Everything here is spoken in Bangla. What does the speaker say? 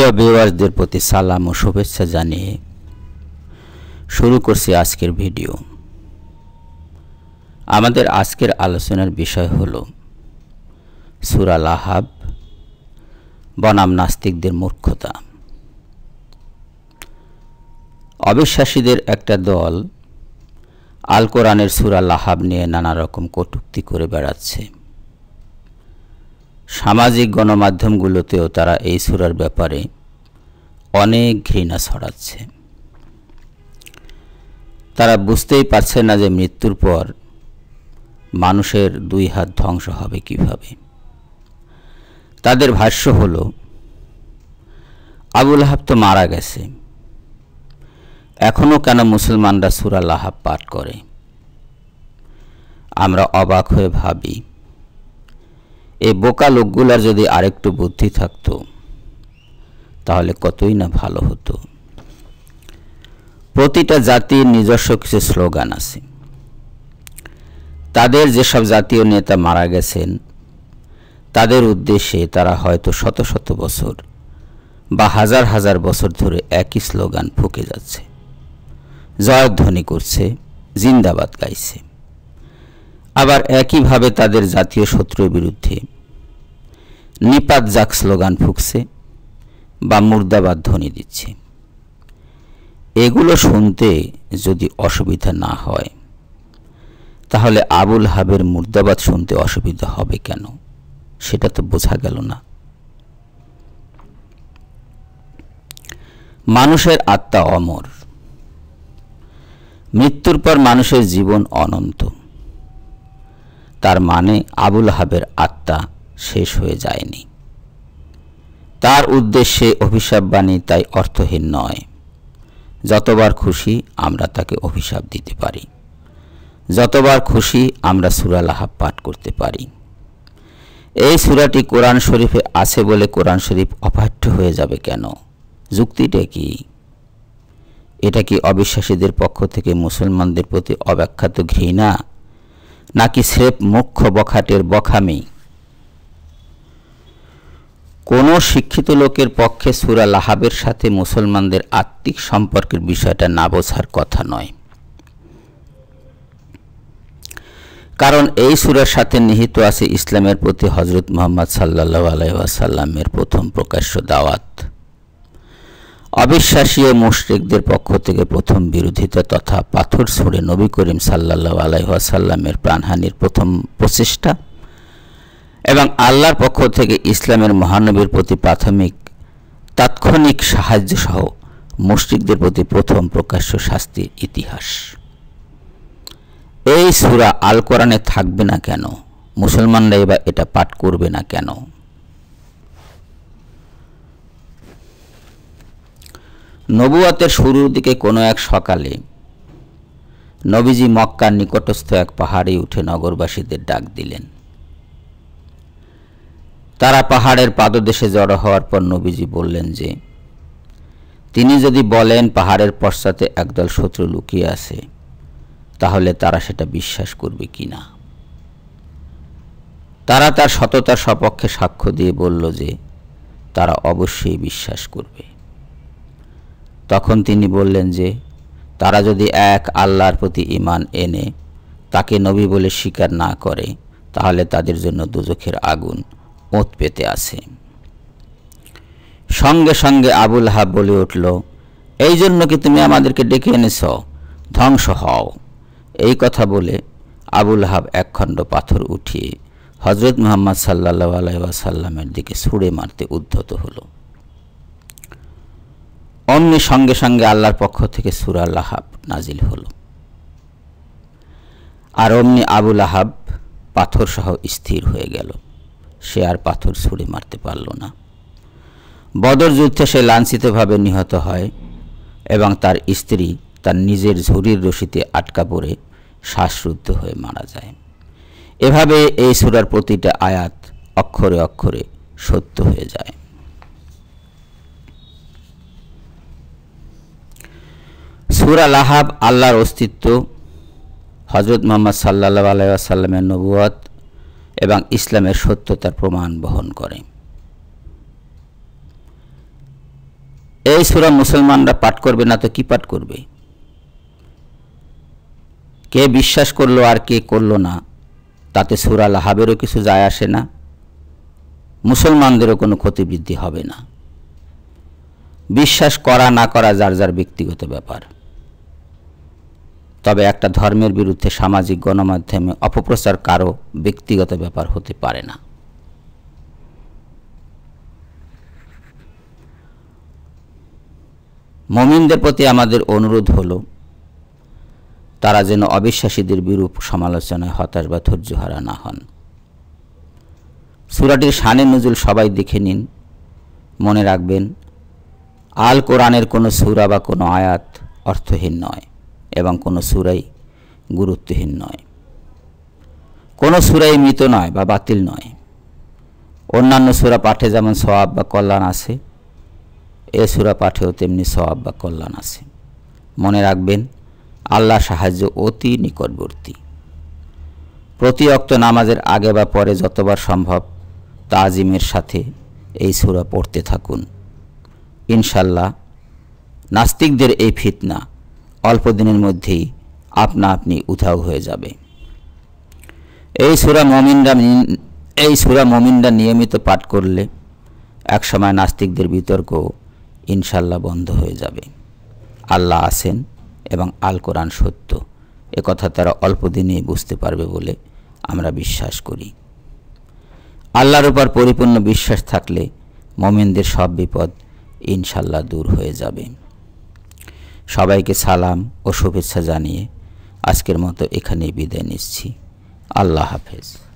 প্রিয় ভিউয়ার্সদের প্রতি সালাম ও শুভেচ্ছা জানিয়ে শুরু করছি আজকের ভিডিও আমাদের আজকের আলোচনার বিষয় হল সুরা লাহাব বনাম নাস্তিকদের মূর্খতা অবিশ্বাসীদের একটা দল আল কোরআনের সুরা লাহাব নিয়ে নানা রকম কটুক্তি করে বেড়াচ্ছে সামাজিক গণমাধ্যমগুলোতেও তারা এই সুরার ব্যাপারে অনেক ঘৃণা ছড়াচ্ছে তারা বুঝতেই পারছে না যে মৃত্যুর পর মানুষের দুই হাত ধ্বংস হবে কিভাবে তাদের ভাষ্য হল আবুল হাব তো মারা গেছে এখনও কেন মুসলমানরা সুরা লাহাব পাঠ করে আমরা অবাক হয়ে ভাবি এই বোকা লোকগুলার যদি আরেকটু বুদ্ধি থাকতো তাহলে কতই না ভালো হতো প্রতিটা জাতির নিজস্ব কিছু স্লোগান আছে তাদের যেসব জাতীয় নেতা মারা গেছেন তাদের উদ্দেশ্যে তারা হয়তো শত শত বছর বা হাজার হাজার বছর ধরে একই স্লোগান ফুঁকে যাচ্ছে জয়ধ্বনি করছে জিন্দাবাদ গাইছে আবার একইভাবে তাদের জাতীয় শত্রুর বিরুদ্ধে নিপাত যাক স্লোগান ফুকছে বা মুর্দাবাদ ধ্বনি দিচ্ছে এগুলো শুনতে যদি অসুবিধা না হয় তাহলে আবুল হাবের মুর্দাবাদ শুনতে অসুবিধা হবে কেন সেটা তো বোঝা গেল না মানুষের আত্মা অমর মৃত্যুর পর মানুষের জীবন অনন্ত তার মানে আবুল হাবের আত্মা শেষ হয়ে যায়নি তার উদ্দেশ্যে অভিশাপ বাণী তাই অর্থহীন নয় যতবার খুশি আমরা তাকে অভিশাপ দিতে পারি যতবার খুশি আমরা সুরাল লাহাব পাঠ করতে পারি এই সুরাটি কোরআন শরীফে আছে বলে কোরআন শরীফ অপাঠ্য হয়ে যাবে কেন যুক্তিটা কি এটা কি অবিশ্বাসীদের পক্ষ থেকে মুসলমানদের প্রতি অব্যাখ্যাত ঘৃণা নাকি স্রেফ মুখ্য বখাটের বখামি কোনো শিক্ষিত লোকের পক্ষে সুরা লাহাবের সাথে মুসলমানদের আত্মিক সম্পর্কের বিষয়টা না বোঝার কথা নয় কারণ এই সুরার সাথে নিহিত আছে ইসলামের প্রতি হজরত মোহাম্মদ সাল্লাহ আলাই ওয়াসাল্লামের প্রথম প্রকাশ্য দাওয়াত অবিশ্বাসী ও মুশরিকদের পক্ষ থেকে প্রথম বিরোধিতা তথা পাথর ছড়ে নবী করিম সাল্লাহ আলাইসাল্লামের প্রাণহানির প্রথম প্রচেষ্টা এবং আল্লাহর পক্ষ থেকে ইসলামের মহানবীর প্রতি প্রাথমিক তাৎক্ষণিক সাহায্য সহ মুশরিকদের প্রতি প্রথম প্রকাশ্য শাস্তির ইতিহাস এই সুরা আল কোরআনে থাকবে না কেন মুসলমানরা এবার এটা পাঠ করবে না কেন নবুয়াতের শুরুর দিকে কোনো এক সকালে নবীজি মক্কার নিকটস্থ এক পাহাড়ে উঠে নগরবাসীদের ডাক দিলেন তারা পাহাড়ের পাদদেশে জড়ো হওয়ার পর নবীজি বললেন যে তিনি যদি বলেন পাহাড়ের পশ্চাতে একদল শত্রু লুকিয়ে আছে তাহলে তারা সেটা বিশ্বাস করবে কি না তারা তার সততার সপক্ষে সাক্ষ্য দিয়ে বলল যে তারা অবশ্যই বিশ্বাস করবে তখন তিনি বললেন যে তারা যদি এক আল্লাহর প্রতি ইমান এনে তাকে নবী বলে স্বীকার না করে তাহলে তাদের জন্য দুজখের আগুন ওঁত পেতে আছে সঙ্গে সঙ্গে আবুল হাব বলে উঠল এই জন্য কি তুমি আমাদেরকে ডেকে এনেছ ধ্বংস হও এই কথা বলে আবুল হাব একখণ্ড পাথর উঠিয়ে হজরত মোহাম্মদ সাল্লাহ আলাইসাল্লামের সাল্লামের দিকে ছুঁড়ে মারতে উদ্ধত হলো অমনি সঙ্গে সঙ্গে আল্লাহর পক্ষ থেকে সুরা লাহাব নাজিল হল আর অমনি আহাব পাথর পাথরসহ স্থির হয়ে গেল সে আর পাথর ছুঁড়ে মারতে পারল না বদর যুদ্ধে সে লাঞ্ছিতভাবে নিহত হয় এবং তার স্ত্রী তার নিজের ঝুড়ির রশিতে আটকা পড়ে শ্বাসরুদ্ধ হয়ে মারা যায় এভাবে এই সুরার প্রতিটা আয়াত অক্ষরে অক্ষরে সত্য হয়ে যায় সুরা লাহাব আল্লাহর অস্তিত্ব হজরত মোহাম্মদ সাল্লাহ আলাইসাল্লামের নবুয়ত এবং ইসলামের সত্যতার প্রমাণ বহন করে এই সুরা মুসলমানরা পাঠ করবে না তো কি পাঠ করবে কে বিশ্বাস করলো আর কে করলো না তাতে সুরা লাহাবেরও কিছু যায় আসে না মুসলমানদেরও কোনো ক্ষতিবৃদ্ধি হবে না বিশ্বাস করা না করা যার যার ব্যক্তিগত ব্যাপার তবে একটা ধর্মের বিরুদ্ধে সামাজিক গণমাধ্যমে অপপ্রচার কারও ব্যক্তিগত ব্যাপার হতে পারে না মমিনদের প্রতি আমাদের অনুরোধ হলো তারা যেন অবিশ্বাসীদের বিরূপ সমালোচনায় হতাশ বা ধৈর্যহারা না হন সুরাটির শানের নজুল সবাই দেখে নিন মনে রাখবেন আল কোরআনের কোনো সুরা বা কোনো আয়াত অর্থহীন নয় এবং কোনো সুরাই গুরুত্বহীন নয় কোনো সুরাই মৃত নয় বা বাতিল নয় অন্যান্য সুরা পাঠে যেমন সবাব বা কল্যাণ আছে এ সুরা পাঠেও তেমনি সবাব বা কল্যাণ আছে মনে রাখবেন আল্লাহ সাহায্য অতি নিকটবর্তী প্রতি অক্ত নামাজের আগে বা পরে যতবার সম্ভব তাজিমের সাথে এই সুরা পড়তে থাকুন ইনশাল্লাহ নাস্তিকদের এই ফিতনা অল্প দিনের মধ্যেই আপনা আপনি উধাও হয়ে যাবে এই সুরা মমিনরা এই সুরা মমিনরা নিয়মিত পাঠ করলে একসময় নাস্তিকদের বিতর্ক ইনশাল্লাহ বন্ধ হয়ে যাবে আল্লাহ আছেন এবং আল কোরআন সত্য একথা তারা অল্প দিনেই বুঝতে পারবে বলে আমরা বিশ্বাস করি আল্লাহর উপর পরিপূর্ণ বিশ্বাস থাকলে মমিনদের সব বিপদ ইনশাল্লাহ দূর হয়ে যাবে সবাইকে সালাম ও শুভেচ্ছা জানিয়ে আজকের মতো এখানেই বিদায় নিচ্ছি আল্লাহ হাফেজ